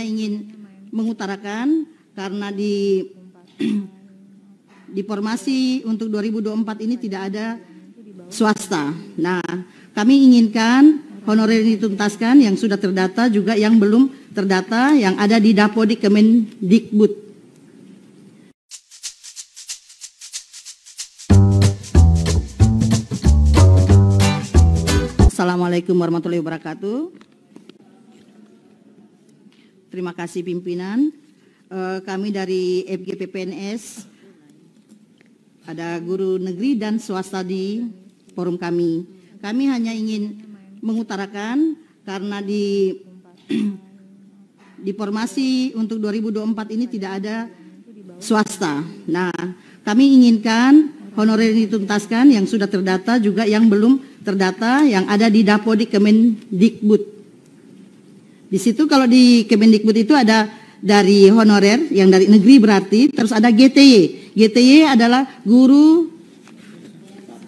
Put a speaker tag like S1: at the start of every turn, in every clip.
S1: hanya ingin mengutarakan karena di di formasi untuk 2024 ini tidak ada swasta. Nah, kami inginkan honorer ini dituntaskan yang sudah terdata juga yang belum terdata yang ada di Dapodik Kemendikbud. Assalamualaikum warahmatullahi wabarakatuh. Terima kasih pimpinan. E, kami dari FGP PNS, ada guru negeri dan swasta di forum kami. Kami hanya ingin mengutarakan karena di di formasi untuk 2024 ini tidak ada swasta. Nah, kami inginkan honorer yang dituntaskan yang sudah terdata juga yang belum terdata yang ada di Dapodik Kemendikbud. Di situ kalau di Kemendikbud itu ada dari honorer yang dari negeri berarti, terus ada GTY. GTY adalah guru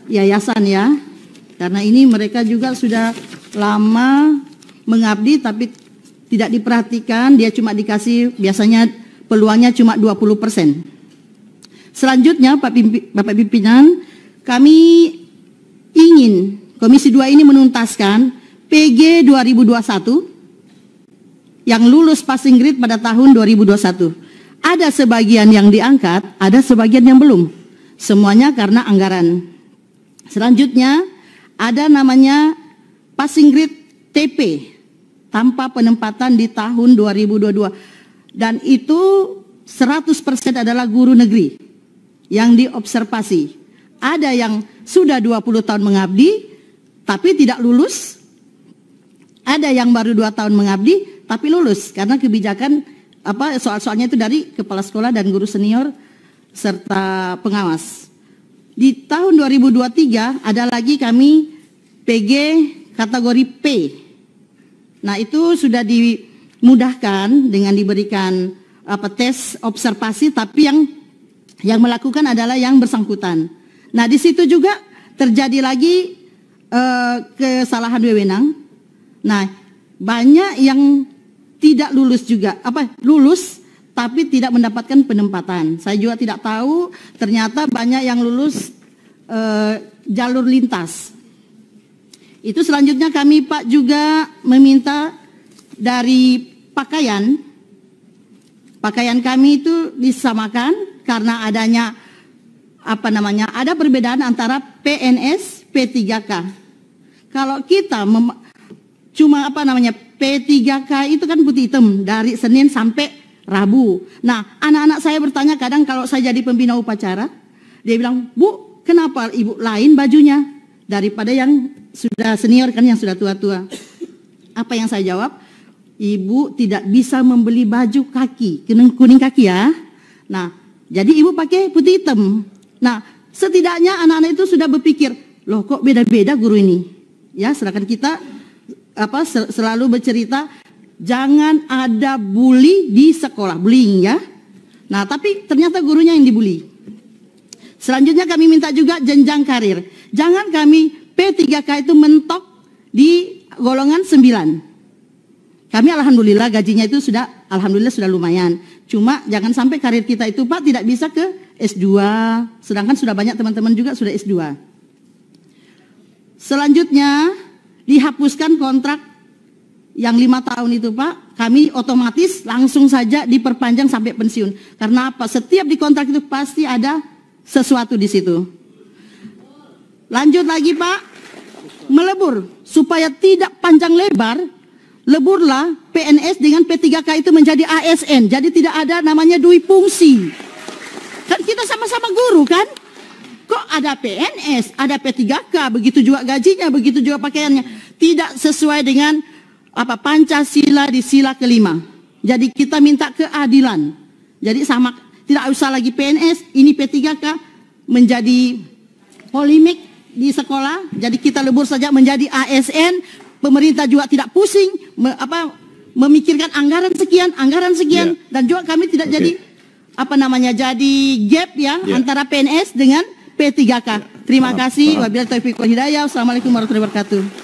S1: yayasan ya. Karena ini mereka juga sudah lama mengabdi tapi tidak diperhatikan, dia cuma dikasih biasanya peluangnya cuma 20%. Selanjutnya Pak Pimpi, Bapak pimpinan, kami ingin Komisi 2 ini menuntaskan PG 2021 yang lulus passing grade pada tahun 2021. Ada sebagian yang diangkat, ada sebagian yang belum. Semuanya karena anggaran. Selanjutnya ada namanya passing grade TP tanpa penempatan di tahun 2022 dan itu 100% adalah guru negeri yang diobservasi. Ada yang sudah 20 tahun mengabdi tapi tidak lulus. Ada yang baru 2 tahun mengabdi tapi lulus karena kebijakan apa soal-soalnya itu dari kepala sekolah dan guru senior serta pengawas. Di tahun 2023 ada lagi kami PG kategori P. Nah, itu sudah dimudahkan dengan diberikan apa tes observasi tapi yang yang melakukan adalah yang bersangkutan. Nah, di situ juga terjadi lagi eh, kesalahan wewenang. Nah, banyak yang tidak lulus juga apa lulus tapi tidak mendapatkan penempatan. Saya juga tidak tahu ternyata banyak yang lulus e, jalur lintas. Itu selanjutnya kami Pak juga meminta dari pakaian pakaian kami itu disamakan karena adanya apa namanya? ada perbedaan antara PNS P3K. Kalau kita cuma apa namanya P3K itu kan putih hitam dari Senin sampai Rabu. Nah, anak-anak saya bertanya kadang kalau saya jadi pembina upacara, dia bilang, "Bu, kenapa ibu lain bajunya daripada yang sudah senior kan yang sudah tua-tua?" Apa yang saya jawab? Ibu tidak bisa membeli baju kaki, kuning, kuning kaki ya. Nah, jadi ibu pakai putih hitam. Nah, setidaknya anak-anak itu sudah berpikir, "Loh, kok beda-beda guru ini?" Ya, sedangkan kita apa selalu bercerita jangan ada bully di sekolah, bullying ya. Nah, tapi ternyata gurunya yang dibully. Selanjutnya kami minta juga jenjang karir. Jangan kami P3K itu mentok di golongan 9. Kami alhamdulillah gajinya itu sudah alhamdulillah sudah lumayan. Cuma jangan sampai karir kita itu Pak tidak bisa ke S2, sedangkan sudah banyak teman-teman juga sudah S2. Selanjutnya dihapuskan kontrak yang lima tahun itu Pak, kami otomatis langsung saja diperpanjang sampai pensiun. Karena apa? Setiap di kontrak itu pasti ada sesuatu di situ. Lanjut lagi Pak, melebur supaya tidak panjang lebar, leburlah PNS dengan P3K itu menjadi ASN. Jadi tidak ada namanya dui fungsi. Kan kita sama-sama guru kan? ada PNS, ada P3K, begitu juga gajinya, begitu juga pakaiannya. Tidak sesuai dengan apa Pancasila di sila kelima. Jadi kita minta keadilan. Jadi sama tidak usah lagi PNS, ini P3K menjadi polemik di sekolah. Jadi kita lebur saja menjadi ASN, pemerintah juga tidak pusing me, apa memikirkan anggaran sekian, anggaran sekian yeah. dan juga kami tidak okay. jadi apa namanya jadi gap ya yeah. antara PNS dengan P3K. Terima kasih. Wabillahi taufiq wal hidayah. Assalamualaikum warahmatullahi wabarakatuh.